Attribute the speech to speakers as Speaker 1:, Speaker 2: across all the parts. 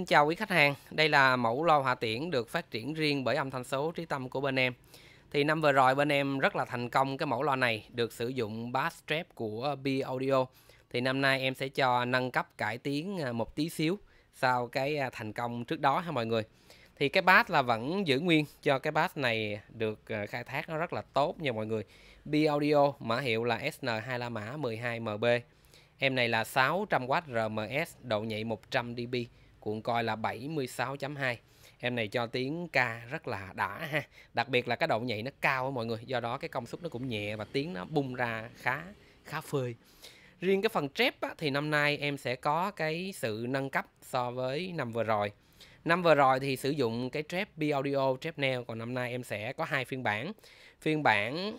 Speaker 1: Xin chào quý khách hàng, đây là mẫu loa hỏa tiễn được phát triển riêng bởi âm thanh số trí tâm của bên em. Thì năm vừa rồi bên em rất là thành công cái mẫu loa này được sử dụng bass trap của B Audio. Thì năm nay em sẽ cho nâng cấp cải tiến à, một tí xíu sau cái à, thành công trước đó ha mọi người. Thì cái bass là vẫn giữ nguyên cho cái bass này được à, khai thác nó rất là tốt nha mọi người. B Audio mã hiệu là SN2 La Mã 12MB. Em này là 600W RMS, độ nhạy 100 dB cuộn coi là 76.2 em này cho tiếng ca rất là đã ha đặc biệt là cái độ nhảy nó cao mọi người do đó cái công suất nó cũng nhẹ và tiếng nó bung ra khá khá phơi riêng cái phần trep á, thì năm nay em sẽ có cái sự nâng cấp so với năm vừa rồi năm vừa rồi thì sử dụng cái trep B audio trep neo còn năm nay em sẽ có hai phiên bản phiên bản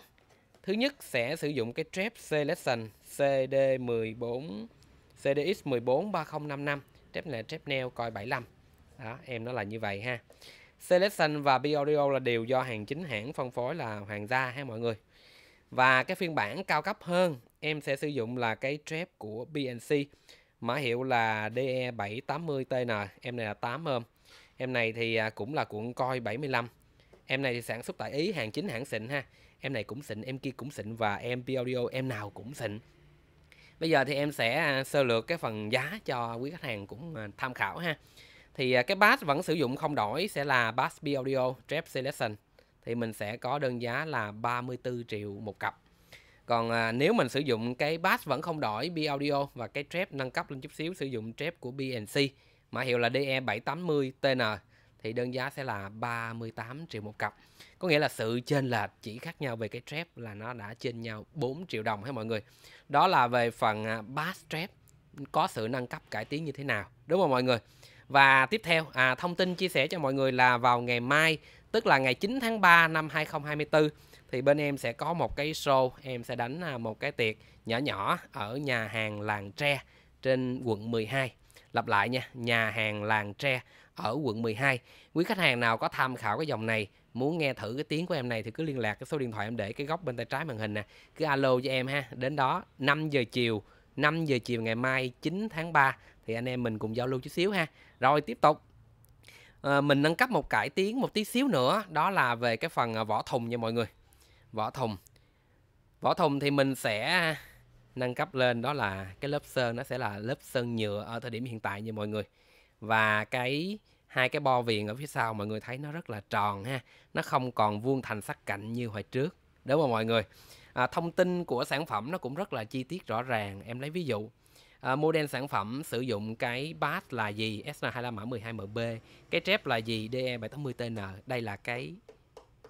Speaker 1: thứ nhất sẽ sử dụng cái trép selection CD14 CDX 143055 trép nè trép neo coi 75 đó em nó là như vậy ha Selection và Biorio là đều do hàng chính hãng phân phối là hoàng gia ha mọi người và cái phiên bản cao cấp hơn em sẽ sử dụng là cái trép của BNC mã hiệu là DE780TN em này là 8 ôm em này thì à, cũng là cuộn coi 75 em này thì sản xuất tại Ý hàng chính hãng xịn ha em này cũng xịn em kia cũng xịn và em Biorio em nào cũng xịn Bây giờ thì em sẽ à, sơ lược cái phần giá cho quý khách hàng cũng à, tham khảo ha. Thì à, cái bass vẫn sử dụng không đổi sẽ là bass B Audio Trap Selection. Thì mình sẽ có đơn giá là 34 triệu một cặp. Còn nếu mình sử dụng cái bass vẫn không đổi B Audio và cái trap nâng cấp lên chút xíu sử dụng trap của BNC mã hiệu là DE780TN thì đơn giá sẽ là 38 triệu một cặp. Có nghĩa là sự chênh lệch chỉ khác nhau về cái trap là nó đã chênh nhau 4 triệu đồng hết mọi người. Đó là về phần à, bass trap có sự nâng cấp cải tiến như thế nào. Đúng không mọi người? Và tiếp theo, à, thông tin chia sẻ cho mọi người là vào ngày mai, tức là ngày 9 tháng 3 năm 2024, thì bên em sẽ có một cái show, em sẽ đánh à, một cái tiệc nhỏ nhỏ ở nhà hàng Làng Tre trên quận 12. Lặp lại nha, nhà hàng Làng Tre ở quận 12. Quý khách hàng nào có tham khảo cái dòng này, muốn nghe thử cái tiếng của em này thì cứ liên lạc cái số điện thoại em để cái góc bên tay trái màn hình nè. Cứ alo cho em ha. Đến đó 5 giờ chiều, 5 giờ chiều ngày mai 9 tháng 3 thì anh em mình cùng giao lưu chút xíu ha. Rồi tiếp tục à, mình nâng cấp một cải tiến một tí xíu nữa đó là về cái phần ờ, vỏ thùng nha mọi người vỏ thùng vỏ thùng thì mình sẽ nâng cấp lên đó là cái lớp sơn nó sẽ là lớp sơn nhựa ở thời điểm hiện tại nha mọi người và cái hai cái bo viền ở phía sau mọi người thấy nó rất là tròn ha nó không còn vuông thành sắc cạnh như hồi trước đúng không mọi người à, thông tin của sản phẩm nó cũng rất là chi tiết rõ ràng em lấy ví dụ à, model sản phẩm sử dụng cái bát là gì sn 25 mã 12 mb cái trép là gì DE780TN đây là cái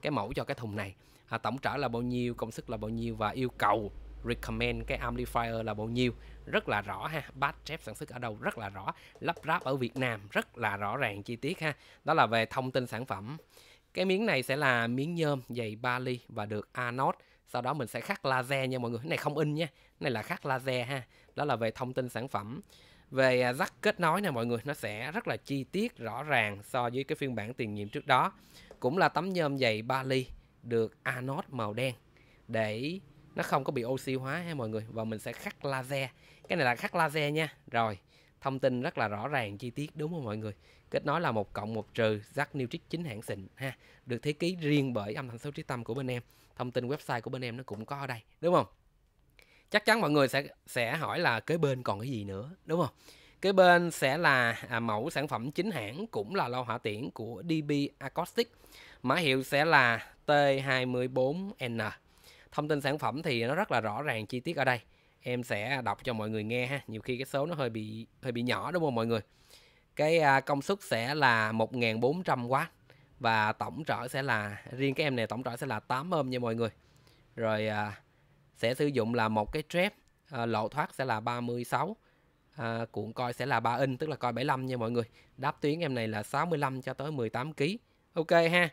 Speaker 1: cái mẫu cho cái thùng này à, tổng trở là bao nhiêu công suất là bao nhiêu và yêu cầu recommend cái amplifier là bao nhiêu rất là rõ ha bass chép sản xuất ở đâu rất là rõ lắp ráp ở Việt Nam rất là rõ ràng chi tiết ha đó là về thông tin sản phẩm cái miếng này sẽ là miếng nhôm dày 3 ly và được anode sau đó mình sẽ khắc laser nha mọi người cái này không in nha này là khắc laser ha đó là về thông tin sản phẩm về à, rắc kết nối nè mọi người nó sẽ rất là chi tiết rõ ràng so với cái phiên bản tiền nhiệm trước đó cũng là tấm nhôm dày 3 ly được anode màu đen để nó không có bị oxy hóa ha mọi người và mình sẽ khắc laser cái này là khắc laser nha rồi thông tin rất là rõ ràng chi tiết đúng không mọi người kết nối là một cộng một trừ rắc nitric chính hãng xịn ha được thiết kế riêng bởi âm thanh số trí tâm của bên em thông tin website của bên em nó cũng có ở đây đúng không chắc chắn mọi người sẽ sẽ hỏi là kế bên còn cái gì nữa đúng không kế bên sẽ là à, mẫu sản phẩm chính hãng cũng là lo hỏa tiễn của DB Acoustic mã hiệu sẽ là T24N thông tin sản phẩm thì nó rất là rõ ràng chi tiết ở đây em sẽ đọc cho mọi người nghe ha nhiều khi cái số nó hơi bị hơi bị nhỏ đúng không mọi người cái à, công suất sẽ là 1400W và tổng trở sẽ là riêng cái em này tổng trở sẽ là 8 ohm nha mọi người rồi à, sẽ sử dụng là một cái trep à, lộ thoát sẽ là 36 à, cuộn coi sẽ là 3 in tức là coi 75 nha mọi người đáp tuyến em này là 65 cho tới 18 kg ok ha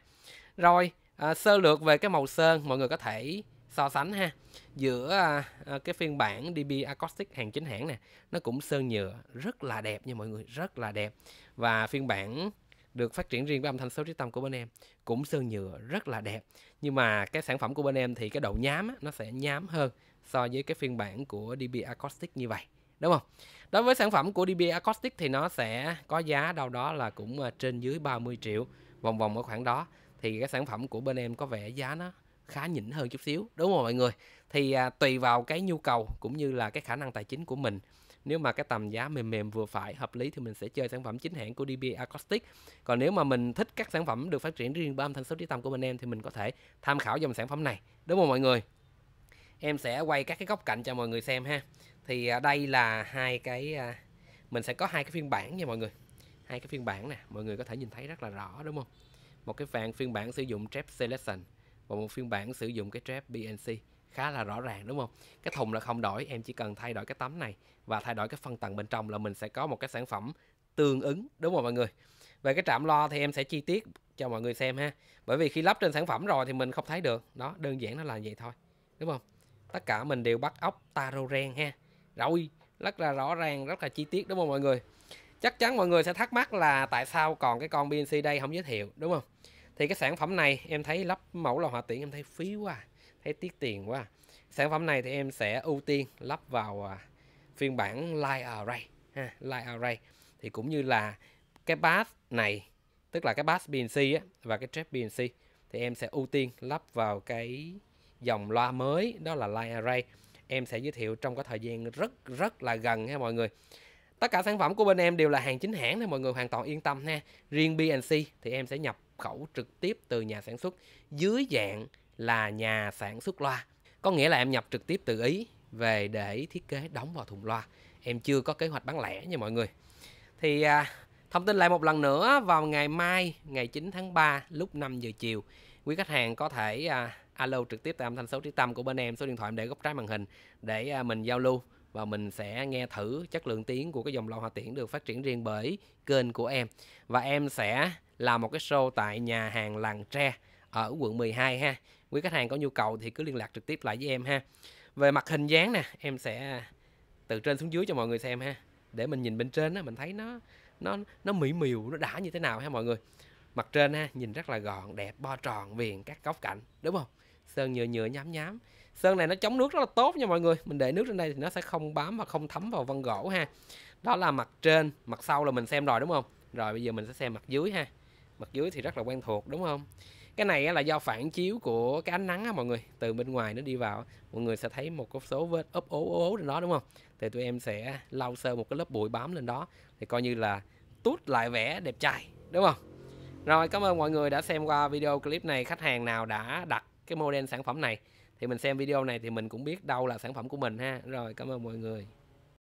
Speaker 1: rồi à, sơ lược về cái màu sơn mọi người có thể so sánh ha giữa à, à cái phiên bản DB Acoustic hàng chính hãng nè nó cũng sơn nhựa rất là đẹp nha mọi người rất là đẹp và phiên bản được phát triển riêng với âm thanh số trí tâm của bên em cũng sơn nhựa rất là đẹp nhưng mà cái sản phẩm của bên em thì cái độ nhám á, nó sẽ nhám hơn so với cái phiên bản của DB Acoustic như vậy đúng không đối với sản phẩm của DB Acoustic thì nó sẽ có giá đâu đó là cũng à, trên dưới 30 triệu vòng vòng ở khoảng đó thì cái sản phẩm của bên em có vẻ giá nó khá nhỉnh hơn chút xíu đúng không mọi người thì à, tùy vào cái nhu cầu cũng như là cái khả năng tài chính của mình nếu mà cái tầm giá mềm mềm vừa phải hợp lý thì mình sẽ chơi sản phẩm chính hãng của DB Acoustic còn nếu mà mình thích các sản phẩm được phát triển riêng bởi âm thanh số trí tâm của mình em thì mình có thể tham khảo dòng sản phẩm này đúng không mọi người em sẽ quay các cái góc cạnh cho mọi người xem ha thì à, đây là hai cái à, mình sẽ có hai cái phiên bản nha mọi người hai cái phiên bản nè mọi người có thể nhìn thấy rất là rõ đúng không một cái vàng phiên bản sử dụng trap selection và một phiên bản sử dụng cái trap BNC khá là rõ ràng đúng không? Cái thùng là không đổi, em chỉ cần thay đổi cái tấm này và thay đổi cái phân tầng bên trong là mình sẽ có một cái sản phẩm tương ứng đúng không mọi người? Về cái trạm lo thì em sẽ chi tiết cho mọi người xem ha. Bởi vì khi lắp trên sản phẩm rồi thì mình không thấy được. Đó, đơn giản nó là vậy thôi. Đúng không? Tất cả mình đều bắt ốc taro ren ha. Rồi, rất là rõ ràng, rất là chi tiết đúng không mọi người? Chắc chắn mọi người sẽ thắc mắc là tại sao còn cái con BNC đây không giới thiệu đúng không? thì cái sản phẩm này em thấy lắp mẫu lò hỏa tiễn em thấy phí quá thấy tiếc tiền quá sản phẩm này thì em sẽ ưu tiên lắp vào à, phiên bản Light Array ha, Light Array thì cũng như là cái bass này tức là cái bass BNC á, và cái trap BNC thì em sẽ ưu tiên lắp vào cái dòng loa mới đó là Light Array em sẽ giới thiệu trong cái thời gian rất rất là gần ha mọi người tất cả sản phẩm của bên em đều là hàng chính hãng nên mọi người hoàn toàn yên tâm ha riêng BNC thì em sẽ nhập khẩu trực tiếp từ nhà sản xuất dưới dạng là nhà sản xuất loa. Có nghĩa là em nhập trực tiếp từ Ý về để thiết kế đóng vào thùng loa. Em chưa có kế hoạch bán lẻ nha mọi người. Thì à, thông tin lại một lần nữa vào ngày mai ngày 9 tháng 3 lúc 5 giờ chiều. Quý khách hàng có thể à, alo trực tiếp tại âm thanh số trí tâm của bên em số điện thoại để góc trái màn hình để à, mình giao lưu và mình sẽ nghe thử chất lượng tiếng của cái dòng loa hòa tiễn được phát triển riêng bởi kênh của em và em sẽ là một cái show tại nhà hàng Làng Tre ở quận 12 ha. Quý khách hàng có nhu cầu thì cứ liên lạc trực tiếp lại với em ha. Về mặt hình dáng nè, em sẽ từ trên xuống dưới cho mọi người xem ha. Để mình nhìn bên trên á, mình thấy nó nó nó mỹ miều, nó đã như thế nào ha mọi người. Mặt trên ha, nhìn rất là gọn, đẹp, bo tròn, viền các góc cạnh, đúng không? Sơn nhựa nhựa nhám nhám. Sơn này nó chống nước rất là tốt nha mọi người. Mình để nước trên đây thì nó sẽ không bám và không thấm vào vân gỗ ha. Đó là mặt trên, mặt sau là mình xem rồi đúng không? Rồi bây giờ mình sẽ xem mặt dưới ha mặt dưới thì rất là quen thuộc đúng không cái này là do phản chiếu của cái ánh nắng á mọi người từ bên ngoài nó đi vào mọi người sẽ thấy một số vết ốp ố ố trên đó đúng không thì tụi em sẽ lau sơ một cái lớp bụi bám lên đó thì coi như là tút lại vẻ đẹp trai đúng không rồi cảm ơn mọi người đã xem qua video clip này khách hàng nào đã đặt cái model sản phẩm này thì mình xem video này thì mình cũng biết đâu là sản phẩm của mình ha rồi cảm ơn mọi người